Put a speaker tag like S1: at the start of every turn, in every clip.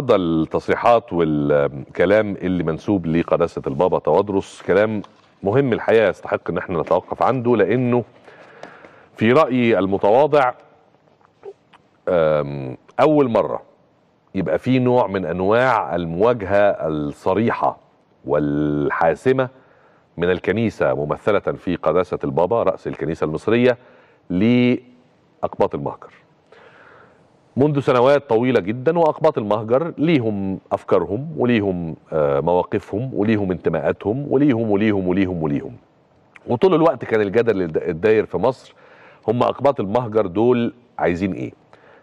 S1: النهارده التصريحات والكلام اللي منسوب لقداسه البابا توادرس كلام مهم الحقيقه يستحق ان احنا نتوقف عنده لانه في رايي المتواضع اول مره يبقى في نوع من انواع المواجهه الصريحه والحاسمه من الكنيسه ممثله في قداسه البابا راس الكنيسه المصريه لاقباط المهجر منذ سنوات طويلة جدا وأقباط المهجر ليهم أفكارهم وليهم آه، مواقفهم وليهم انتماءاتهم وليهم وليهم وليهم وليهم وطول الوقت كان الجدل الداير في مصر هم أقباط المهجر دول عايزين إيه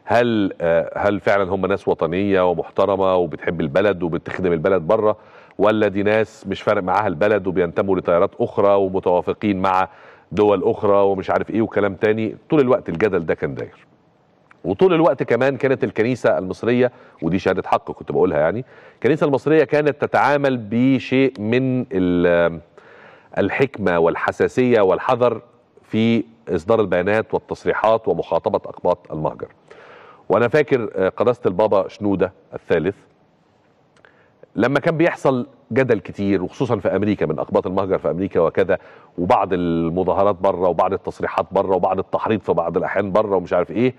S1: هل آه، هل فعلا هم ناس وطنية ومحترمة وبتحب البلد وبتخدم البلد بره ولا دي ناس مش فارق معاها البلد وبينتموا لتيارات أخرى ومتوافقين مع دول أخرى ومش عارف إيه وكلام تاني طول الوقت الجدل ده كان داير وطول الوقت كمان كانت الكنيسة المصرية ودي شهادة حق كنت بقولها يعني الكنيسة المصرية كانت تتعامل بشيء من الحكمة والحساسية والحذر في إصدار البيانات والتصريحات ومخاطبة أقباط المهجر وأنا فاكر آه، قداسة البابا شنودة الثالث لما كان بيحصل جدل كتير وخصوصا في امريكا من اقباط المهجر في امريكا وكذا وبعض المظاهرات بره وبعض التصريحات بره وبعض التحريض في بعض الاحيان بره ومش عارف ايه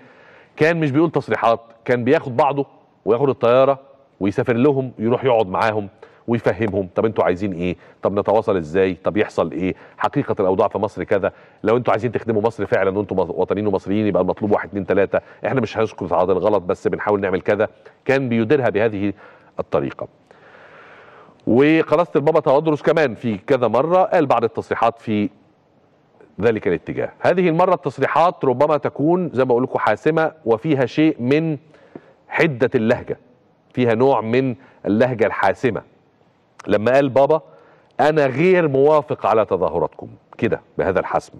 S1: كان مش بيقول تصريحات كان بياخد بعضه وياخد الطياره ويسافر لهم يروح يقعد معاهم ويفهمهم طب انتوا عايزين ايه طب نتواصل ازاي طب يحصل ايه حقيقه الاوضاع في مصر كذا لو انتوا عايزين تخدموا مصر فعلا وانتوا وطنيين ومصريين يبقى المطلوب واحد اتنين تلاته احنا مش هنسكت على الغلط بس بنحاول نعمل كذا كان بيديرها بهذه الطريقه وقناصه البابا تودرس كمان في كذا مره قال بعض التصريحات في ذلك الاتجاه هذه المرة التصريحات ربما تكون زي ما بقول لكم حاسمة وفيها شيء من حدة اللهجة فيها نوع من اللهجة الحاسمة لما قال بابا أنا غير موافق على تظاهراتكم كده بهذا الحسم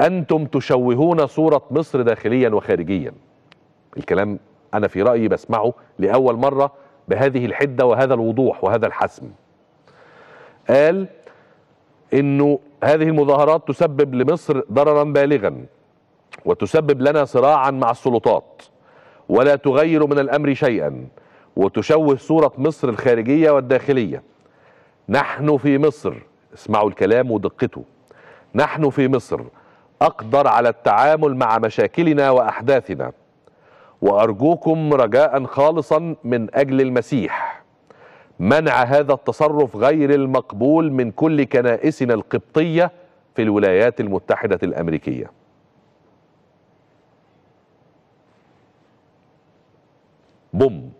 S1: أنتم تشوهون صورة مصر داخليا وخارجيا الكلام أنا في رأيي بسمعه لأول مرة بهذه الحدة وهذا الوضوح وهذا الحسم قال انه هذه المظاهرات تسبب لمصر ضررا بالغا وتسبب لنا صراعا مع السلطات ولا تغير من الأمر شيئا وتشوه صورة مصر الخارجية والداخلية نحن في مصر اسمعوا الكلام ودقته نحن في مصر أقدر على التعامل مع مشاكلنا وأحداثنا وأرجوكم رجاء خالصا من أجل المسيح منع هذا التصرف غير المقبول من كل كنائسنا القبطية في الولايات المتحدة الأمريكية بوم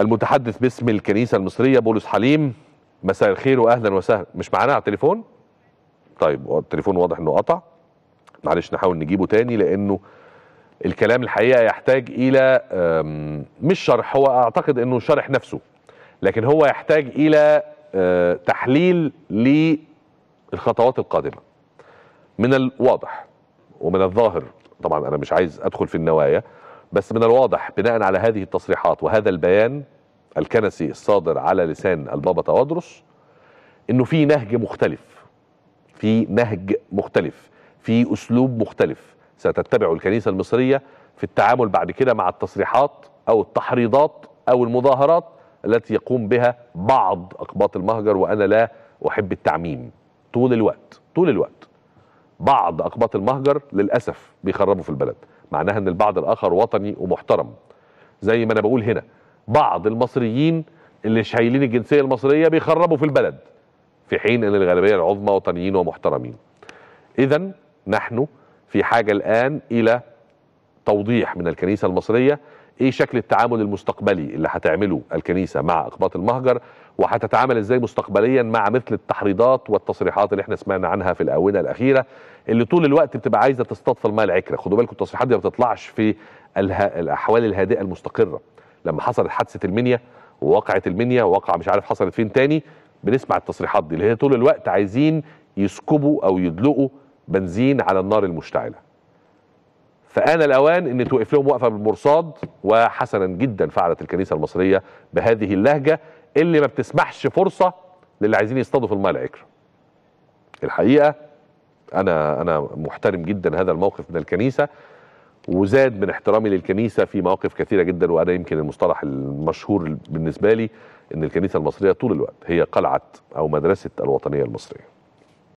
S1: المتحدث باسم الكنيسة المصرية بولس حليم مساء الخير وأهلا وسهلا مش معانا على التليفون؟ طيب التليفون واضح انه قطع معلش نحاول نجيبه تاني لانه الكلام الحقيقه يحتاج الى مش شرح هو اعتقد انه شرح نفسه لكن هو يحتاج الى آه، تحليل للخطوات القادمه من الواضح ومن الظاهر طبعا انا مش عايز ادخل في النوايا بس من الواضح بناء على هذه التصريحات وهذا البيان الكنسي الصادر على لسان البابا توادرس انه في نهج مختلف في نهج مختلف في اسلوب مختلف ستتبع الكنيسة المصرية في التعامل بعد كده مع التصريحات أو التحريضات أو المظاهرات التي يقوم بها بعض أقباط المهجر وأنا لا أحب التعميم طول الوقت طول الوقت بعض أقباط المهجر للأسف بيخربوا في البلد معناها أن البعض الآخر وطني ومحترم زي ما أنا بقول هنا بعض المصريين اللي شايلين الجنسية المصرية بيخربوا في البلد في حين أن الغالبية العظمى وطنيين ومحترمين إذا نحن في حاجة الآن إلى توضيح من الكنيسة المصرية ايه شكل التعامل المستقبلي اللي هتعمله الكنيسة مع اقباط المهجر وهتتعامل ازاي مستقبليا مع مثل التحريضات والتصريحات اللي احنا سمعنا عنها في الاونه الاخيره اللي طول الوقت بتبقى عايزه تستطفى الماء العكره خدوا بالكم التصريحات دي ما بتطلعش في اله... الاحوال الهادئه المستقره لما حصلت حادثه المنيا ووقعت المنيا ووقع مش عارف حصلت فين تاني بنسمع التصريحات دي اللي هي طول الوقت عايزين يسكبوا او يدلقوا بنزين على النار المشتعله فآن الأوان أن توقف لهم وقفة بالمرصاد وحسنا جدا فعلت الكنيسة المصرية بهذه اللهجة اللي ما بتسمحش فرصة للي عايزين يصطادوا في الماء العكر الحقيقة أنا أنا محترم جدا هذا الموقف من الكنيسة وزاد من احترامي للكنيسة في مواقف كثيرة جدا وأنا يمكن المصطلح المشهور بالنسبة لي أن الكنيسة المصرية طول الوقت هي قلعة أو مدرسة الوطنية المصرية